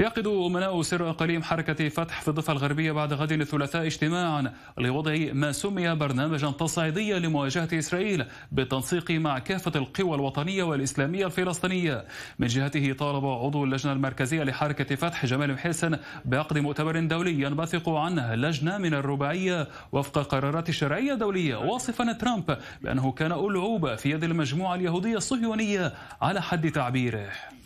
يعقد أمناء سر أقاليم حركة فتح في الضفة الغربية بعد غد الثلاثاء اجتماعا لوضع ما سمي برنامجا تصعيديا لمواجهة إسرائيل بالتنسيق مع كافة القوى الوطنية والإسلامية الفلسطينية من جهته طالب عضو اللجنة المركزية لحركة فتح جمال محسن بعقد مؤتمر دولي ينبثق عنه لجنة من الرباعية وفق قرارات الشرعية الدولية واصفا ترامب بأنه كان ألعوبة في يد المجموعة اليهودية الصهيونية على حد تعبيره